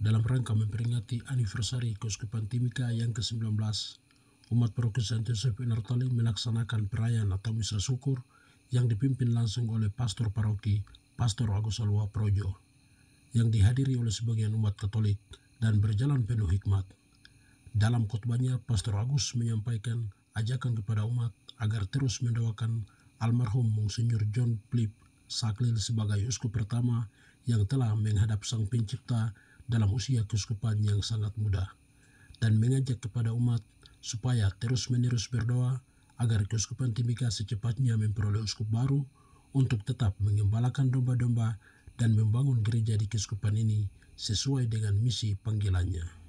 dalam rangka memperingati anniversary Keuskupan Timika yang ke-19. Umat Paroki Joseph Yosef Inartali melaksanakan perayaan atau misa syukur yang dipimpin langsung oleh Pastor Paroki, Pastor Agus Alwa Projo, yang dihadiri oleh sebagian umat Katolik dan berjalan penuh hikmat. Dalam khotbahnya, Pastor Agus menyampaikan ajakan kepada umat agar terus mendoakan almarhum Monsinyur John Plip Saklil sebagai uskup pertama yang telah menghadap Sang Pencipta dalam usia keuskupan yang sangat muda dan mengajak kepada umat supaya terus-menerus berdoa agar Keuskupan Timika secepatnya memperoleh uskup baru untuk tetap mengembalakan domba-domba dan membangun gereja di keuskupan ini sesuai dengan misi panggilannya.